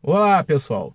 Olá, pessoal!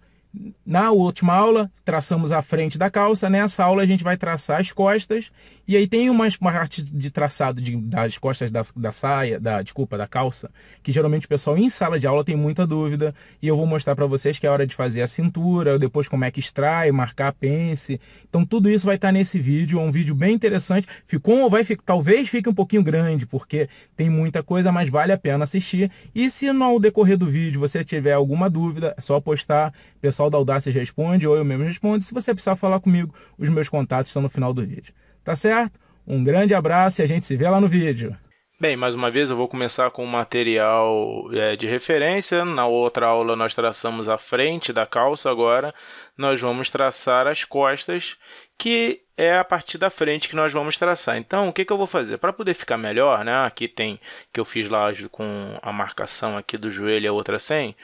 Na última aula, traçamos a frente da calça. Nessa aula, a gente vai traçar as costas e aí tem uma, uma arte de traçado de, das costas da, da saia, da desculpa, da calça, que geralmente o pessoal em sala de aula tem muita dúvida. E eu vou mostrar para vocês que é hora de fazer a cintura, depois como é que extrai, marcar a pence. Então tudo isso vai estar tá nesse vídeo, é um vídeo bem interessante. Ficou ou vai ficar, talvez fique um pouquinho grande, porque tem muita coisa, mas vale a pena assistir. E se no decorrer do vídeo você tiver alguma dúvida, é só postar, o pessoal da Audácia responde ou eu mesmo respondo. Se você precisar falar comigo, os meus contatos estão no final do vídeo. Tá certo? Um grande abraço e a gente se vê lá no vídeo. Bem, mais uma vez eu vou começar com o material é, de referência. Na outra aula nós traçamos a frente da calça, agora nós vamos traçar as costas, que é a partir da frente que nós vamos traçar. Então, o que, que eu vou fazer? Para poder ficar melhor, né? aqui tem que eu fiz lá com a marcação aqui do joelho e a outra sem.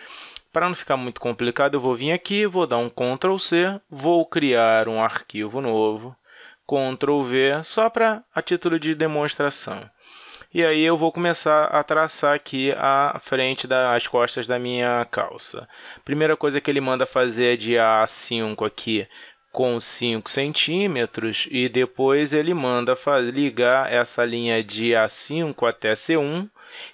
Para não ficar muito complicado, eu vou vir aqui, vou dar um Ctrl C, vou criar um arquivo novo Ctrl V, só para a título de demonstração. E aí eu vou começar a traçar aqui a frente das costas da minha calça. Primeira coisa que ele manda fazer é de A5 aqui com 5 centímetros e depois ele manda ligar essa linha de A5 até C1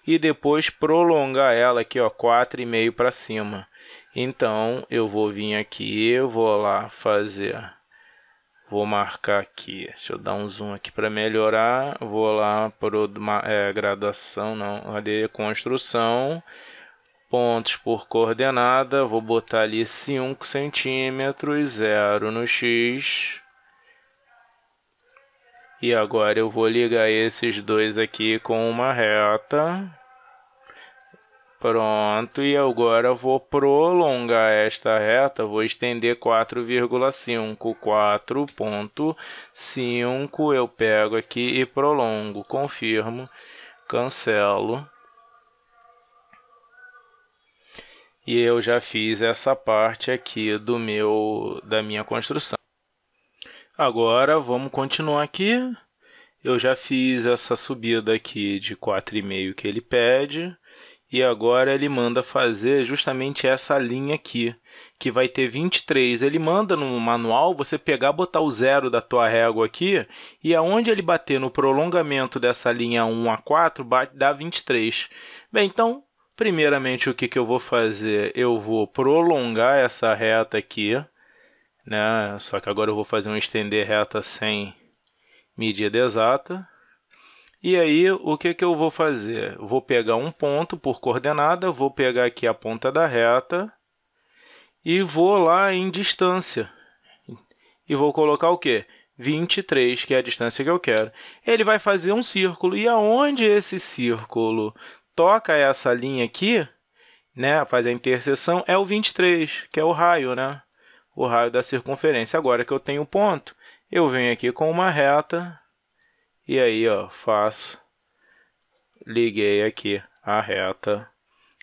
e depois prolongar ela aqui, ó, 4,5 para cima. Então, eu vou vir aqui, eu vou lá fazer Vou marcar aqui, deixa eu dar um zoom aqui para melhorar. Vou lá para é, graduação, não, de construção. Pontos por coordenada, vou botar ali 5 centímetros, 0 no X. E agora eu vou ligar esses dois aqui com uma reta. Pronto, e agora vou prolongar esta reta, vou estender 4,5, 4.5, eu pego aqui e prolongo, confirmo, cancelo. E eu já fiz essa parte aqui do meu da minha construção. Agora vamos continuar aqui. Eu já fiz essa subida aqui de 4,5 que ele pede e agora ele manda fazer justamente essa linha aqui, que vai ter 23. Ele manda no manual você pegar, botar o zero da tua régua aqui, e aonde ele bater no prolongamento dessa linha 1 a 4, dá 23. Bem, então, primeiramente o que, que eu vou fazer? Eu vou prolongar essa reta aqui, né? Só que agora eu vou fazer um estender reta sem medida exata. E aí, o que, que eu vou fazer? Vou pegar um ponto por coordenada, vou pegar aqui a ponta da reta e vou lá em distância. E vou colocar o quê? 23, que é a distância que eu quero. Ele vai fazer um círculo. E aonde esse círculo toca essa linha aqui, né, faz a interseção, é o 23, que é o raio, né? O raio da circunferência. Agora que eu tenho o ponto, eu venho aqui com uma reta e aí, ó, faço, liguei aqui a reta,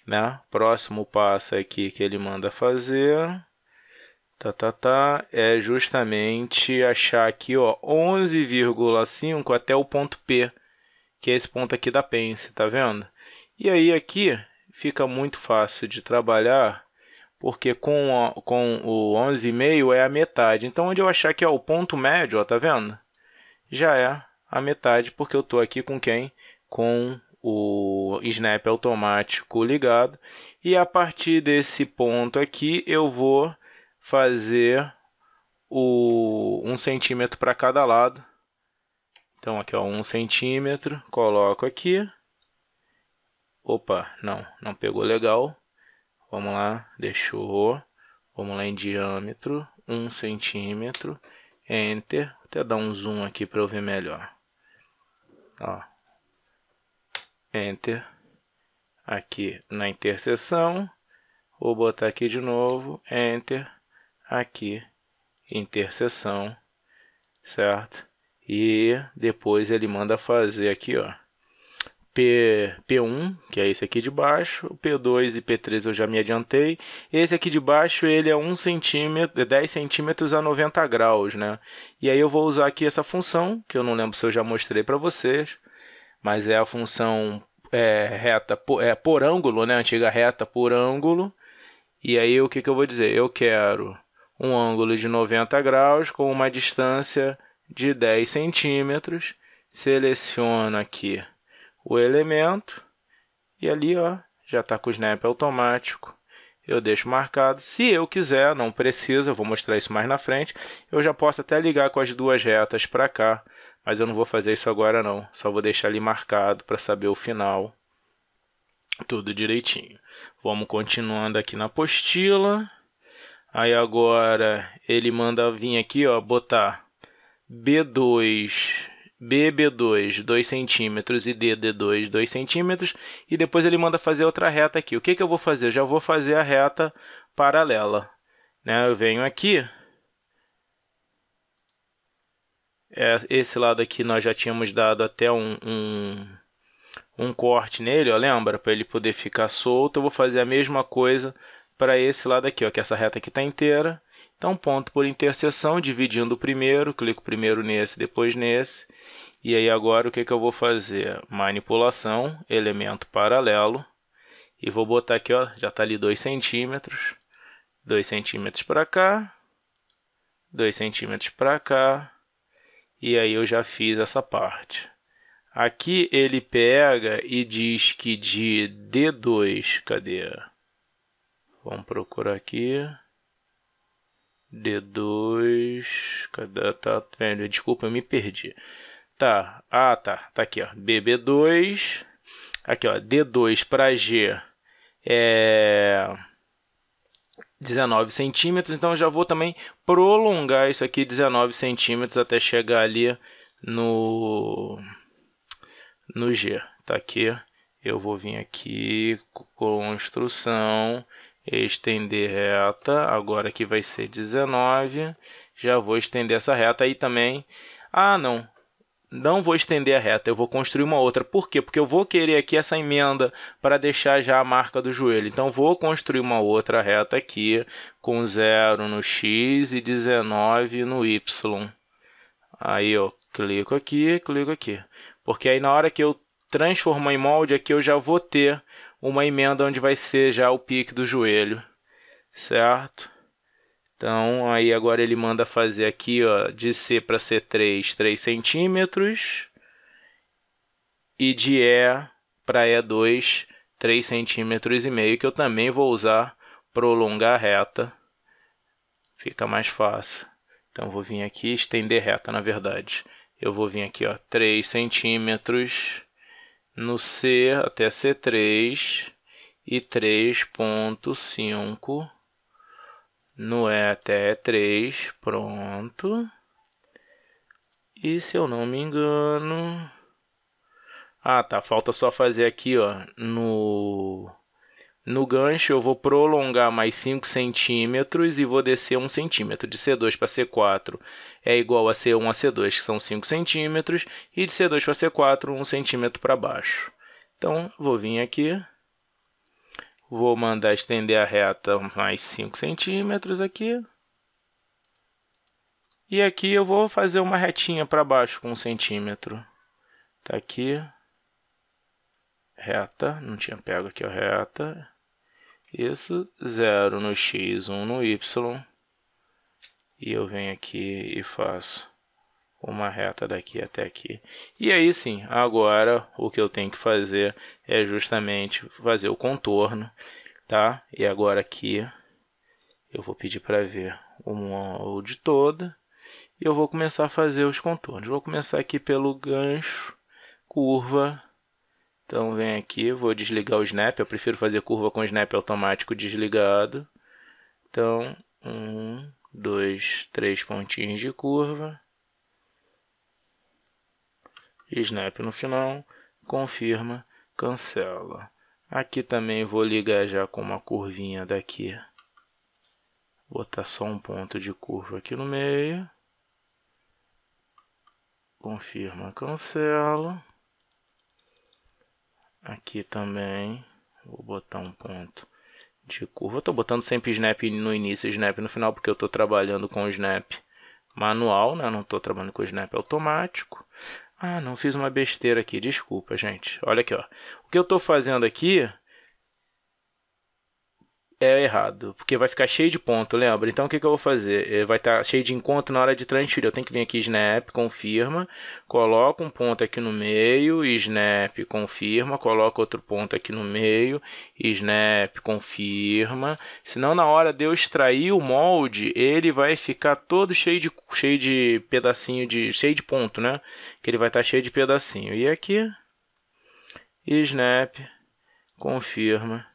né? Próximo passo aqui que ele manda fazer, tá, tá, tá, é justamente achar aqui, ó, 11,5 até o ponto P, que é esse ponto aqui da pence, tá vendo? E aí aqui fica muito fácil de trabalhar, porque com, a, com o 11,5 é a metade. Então, onde eu achar que é o ponto médio, ó, tá vendo? Já é a metade, porque eu tô aqui com quem? Com o snap automático ligado. E a partir desse ponto aqui, eu vou fazer o um centímetro para cada lado. Então aqui ó, um centímetro, coloco aqui. Opa, não, não pegou legal. Vamos lá, deixou. Vamos lá em diâmetro, um centímetro, enter. Vou até dar um zoom aqui para eu ver melhor ó, Enter, aqui na interseção, vou botar aqui de novo, Enter, aqui, interseção, certo? E depois ele manda fazer aqui, ó, P, P1, que é esse aqui de baixo, P2 e P3 eu já me adiantei. Esse aqui de baixo, ele é 1 centímetro, 10 é cm a 90 graus, né? E aí eu vou usar aqui essa função, que eu não lembro se eu já mostrei para vocês, mas é a função é, reta por, é, por ângulo, né? Antiga reta por ângulo. E aí o que, que eu vou dizer? Eu quero um ângulo de 90 graus com uma distância de 10 cm. Seleciono aqui o elemento e ali ó, já está com o snap automático. Eu deixo marcado. Se eu quiser, não precisa, eu vou mostrar isso mais na frente. Eu já posso até ligar com as duas retas para cá, mas eu não vou fazer isso agora não. Só vou deixar ali marcado para saber o final. Tudo direitinho. Vamos continuando aqui na apostila. Aí agora ele manda vir aqui, ó, botar B2 BB2 2 centímetros e DD2 2 centímetros e depois ele manda fazer outra reta aqui. O que, que eu vou fazer? Eu já vou fazer a reta paralela. Né? Eu venho aqui. É, esse lado aqui nós já tínhamos dado até um, um, um corte nele, ó, lembra? Para ele poder ficar solto. Eu vou fazer a mesma coisa para esse lado aqui, ó, que essa reta aqui está inteira. Então, ponto por interseção, dividindo o primeiro, clico primeiro nesse, depois nesse. E aí agora o que, que eu vou fazer? Manipulação, elemento paralelo. E vou botar aqui, ó, já está ali 2 centímetros. 2 centímetros para cá. 2 centímetros para cá. E aí eu já fiz essa parte. Aqui ele pega e diz que de D2, cadê? Vamos procurar aqui. D2. Cadê? Tá, desculpa, eu me perdi. Tá. Ah, tá. Tá aqui, ó. BB2. Aqui, ó. D2 para G é 19 centímetros. Então, eu já vou também prolongar isso aqui 19 centímetros até chegar ali no, no G. Tá aqui. Eu vou vir aqui, construção, estender reta, agora aqui vai ser 19, já vou estender essa reta aí também. Ah, não, não vou estender a reta, eu vou construir uma outra. Por quê? Porque eu vou querer aqui essa emenda para deixar já a marca do joelho. Então, vou construir uma outra reta aqui com 0 no X e 19 no Y. Aí, ó, clico aqui, clico aqui. Porque aí na hora que eu transformar em molde, aqui eu já vou ter uma emenda onde vai ser já o pique do joelho, certo? Então, aí agora ele manda fazer aqui, ó, de C para C3, 3 centímetros. E de E para E2, 3 centímetros e meio, que eu também vou usar prolongar reta. Fica mais fácil. Então, vou vir aqui, estender reta, na verdade. Eu vou vir aqui, ó, 3 centímetros no C até C3 e 3.5 no E até E3, pronto. E se eu não me engano... Ah, tá, falta só fazer aqui, ó, no no gancho, eu vou prolongar mais 5 centímetros e vou descer 1 centímetro. De C2 para C4 é igual a C1 a C2, que são 5 centímetros, e de C2 para C4, 1 centímetro para baixo. Então, vou vir aqui, vou mandar estender a reta mais 5 centímetros aqui. E aqui eu vou fazer uma retinha para baixo com 1 centímetro. Está aqui, reta, não tinha pego aqui a reta, isso, 0 no x, 1 um no y. E eu venho aqui e faço uma reta daqui até aqui. E aí sim, agora o que eu tenho que fazer é justamente fazer o contorno, tá? E agora aqui eu vou pedir para ver o de toda e eu vou começar a fazer os contornos. Vou começar aqui pelo gancho, curva, então vem aqui, vou desligar o snap, eu prefiro fazer curva com o snap automático desligado. Então, um, dois, três pontinhos de curva. Snap no final, confirma, cancela. Aqui também vou ligar já com uma curvinha daqui. Botar só um ponto de curva aqui no meio. Confirma, cancela. Aqui também. Vou botar um ponto de curva. Estou botando sempre snap no início e snap no final, porque eu estou trabalhando com snap manual, né? Não estou trabalhando com snap automático. Ah, não, fiz uma besteira aqui. Desculpa, gente. Olha aqui, ó. O que eu estou fazendo aqui é errado, porque vai ficar cheio de ponto, lembra? Então o que, que eu vou fazer? É, vai estar tá cheio de encontro na hora de transferir. Eu tenho que vir aqui snap, confirma, coloco um ponto aqui no meio, snap, confirma, coloco outro ponto aqui no meio, snap, confirma. Senão na hora de eu extrair o molde, ele vai ficar todo cheio de cheio de pedacinho de cheio de ponto, né? Que ele vai estar tá cheio de pedacinho. E aqui snap, confirma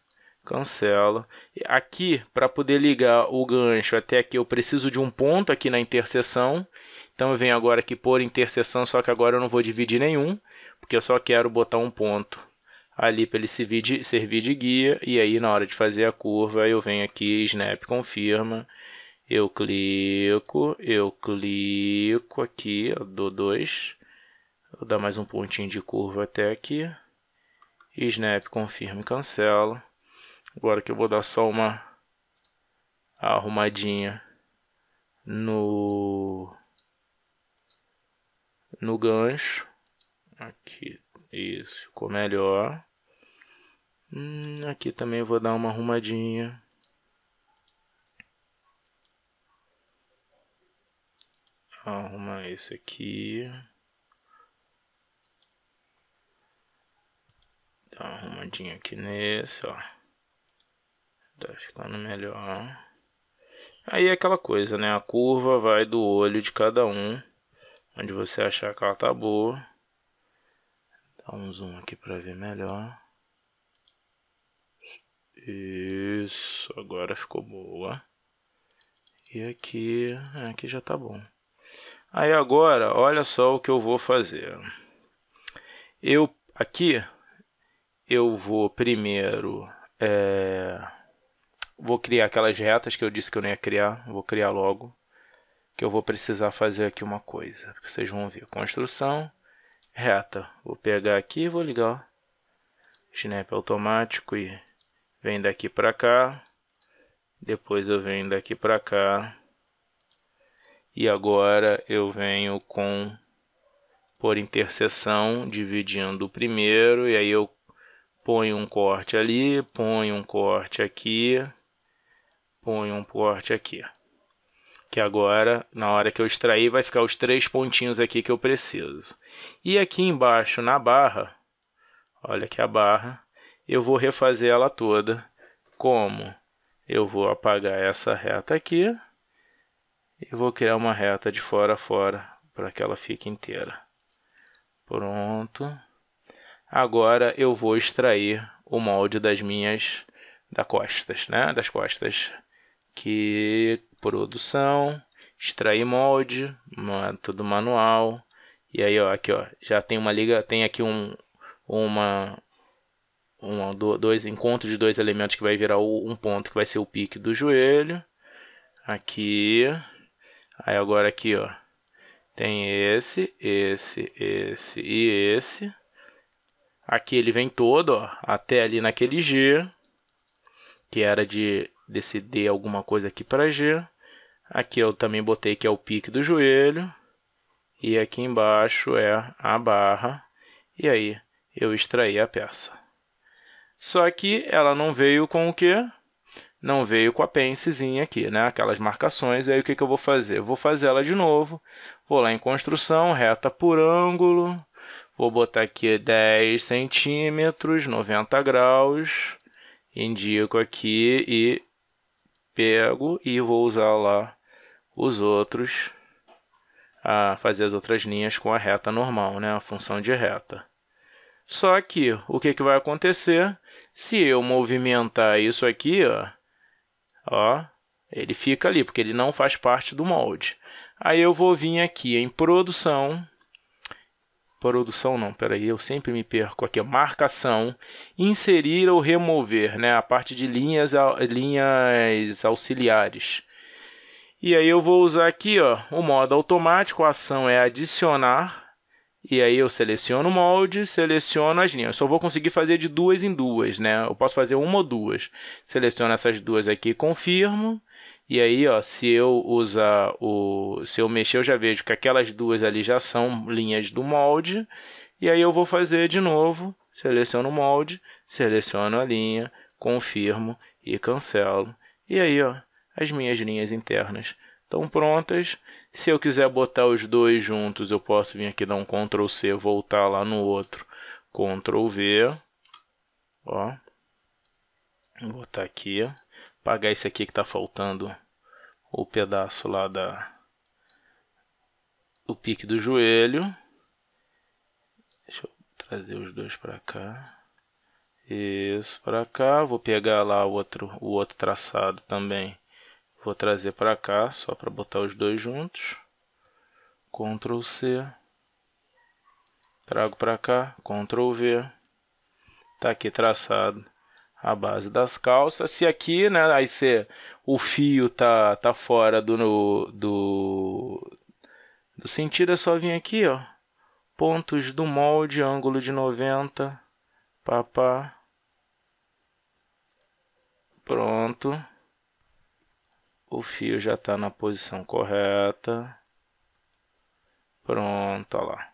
cancelo. Aqui, para poder ligar o gancho até aqui, eu preciso de um ponto aqui na interseção. Então eu venho agora aqui por interseção, só que agora eu não vou dividir nenhum, porque eu só quero botar um ponto ali para ele servir de, servir de guia. E aí, na hora de fazer a curva, eu venho aqui, snap, confirma. Eu clico, eu clico aqui, eu dou dois. Vou dar mais um pontinho de curva até aqui. Snap, confirma e cancela. Agora que eu vou dar só uma arrumadinha no no gancho. Aqui, isso, ficou melhor. Hum, aqui também vou dar uma arrumadinha. Arruma esse aqui. Dá uma arrumadinha aqui nesse, ó. Tá ficando melhor. Aí é aquela coisa, né? A curva vai do olho de cada um. Onde você achar que ela tá boa. Dá um zoom aqui pra ver melhor. Isso, agora ficou boa. E aqui, aqui já tá bom. Aí agora, olha só o que eu vou fazer. Eu aqui eu vou primeiro é, Vou criar aquelas retas que eu disse que eu não ia criar. Vou criar logo. Que eu vou precisar fazer aqui uma coisa. Vocês vão ver. Construção. Reta. Vou pegar aqui e vou ligar. Snap automático e vem daqui para cá. Depois eu venho daqui para cá. E agora eu venho com por interseção, dividindo o primeiro, e aí eu ponho um corte ali, ponho um corte aqui, ponho um corte aqui. Que agora, na hora que eu extrair, vai ficar os três pontinhos aqui que eu preciso. E aqui embaixo, na barra, olha aqui a barra, eu vou refazer ela toda. Como? Eu vou apagar essa reta aqui e vou criar uma reta de fora a fora para que ela fique inteira. Pronto. Agora eu vou extrair o molde das minhas da costas, né? Das costas que produção, extrair molde, tudo manual. E aí, ó, aqui, ó, já tem uma liga, tem aqui um uma um dois encontros de dois elementos que vai virar o, um ponto que vai ser o pique do joelho. Aqui. Aí agora aqui, ó. Tem esse, esse, esse e esse. Aqui ele vem todo, ó, até ali naquele G, que era de decidir alguma coisa aqui para G. Aqui eu também botei que é o pique do joelho. E aqui embaixo é a barra. E aí eu extraí a peça. Só que ela não veio com o que? Não veio com a pencezinha aqui, né? Aquelas marcações. E aí o que, que eu vou fazer? vou fazer ela de novo. Vou lá em construção, reta por ângulo. Vou botar aqui 10 centímetros, 90 graus. Indico aqui e pego e vou usar lá os outros a fazer as outras linhas com a reta normal, né? a função de reta. Só que o que, que vai acontecer se eu movimentar isso aqui, ó, ó, ele fica ali, porque ele não faz parte do molde. Aí eu vou vir aqui em produção, Produção não, peraí, eu sempre me perco aqui. Marcação, inserir ou remover, né? A parte de linhas, linhas auxiliares. E aí eu vou usar aqui, ó, o modo automático, a ação é adicionar. E aí eu seleciono o molde, seleciono as linhas. Só vou conseguir fazer de duas em duas, né? Eu posso fazer uma ou duas. Seleciono essas duas aqui, confirmo. E aí, ó, se eu usar o. Se eu mexer, eu já vejo que aquelas duas ali já são linhas do molde. E aí eu vou fazer de novo. Seleciono o molde, seleciono a linha, confirmo e cancelo. E aí, ó, as minhas linhas internas estão prontas. Se eu quiser botar os dois juntos, eu posso vir aqui dar um Ctrl C, voltar lá no outro, Ctrl V, ó, vou botar aqui, Pagar esse aqui que tá faltando o pedaço lá da o pique do joelho. Deixa eu trazer os dois para cá. Isso para cá, vou pegar lá o outro o outro traçado também. Vou trazer para cá só para botar os dois juntos. Ctrl C. Trago para cá, Ctrl V. Tá aqui traçado a base das calças. Se aqui, né, aí você, o fio tá, tá fora do, no, do, do sentido, é só vir aqui, ó. Pontos do molde, ângulo de 90, papá. Pronto. O fio já está na posição correta. Pronto, olha lá.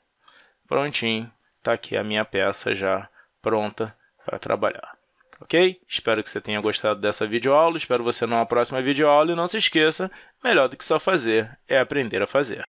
Prontinho. Tá aqui a minha peça já pronta para trabalhar ok? Espero que você tenha gostado dessa videoaula, espero você numa próxima videoaula e não se esqueça, melhor do que só fazer é aprender a fazer.